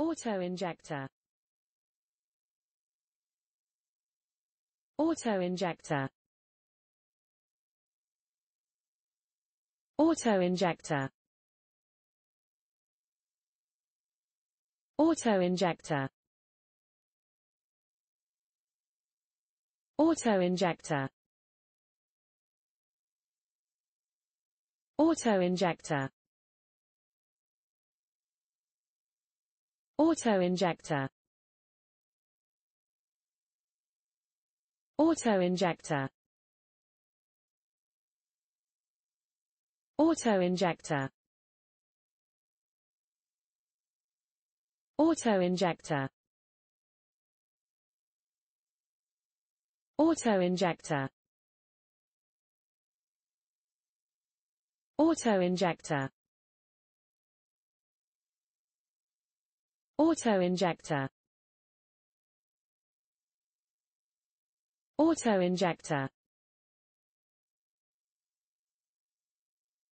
Auto-injector Auto-injector Auto-injector Auto-injector Auto-injector Auto-injector Auto-injector Auto-injector Auto-injector Auto-injector Auto-injector Auto-injector Auto-injector Auto-injector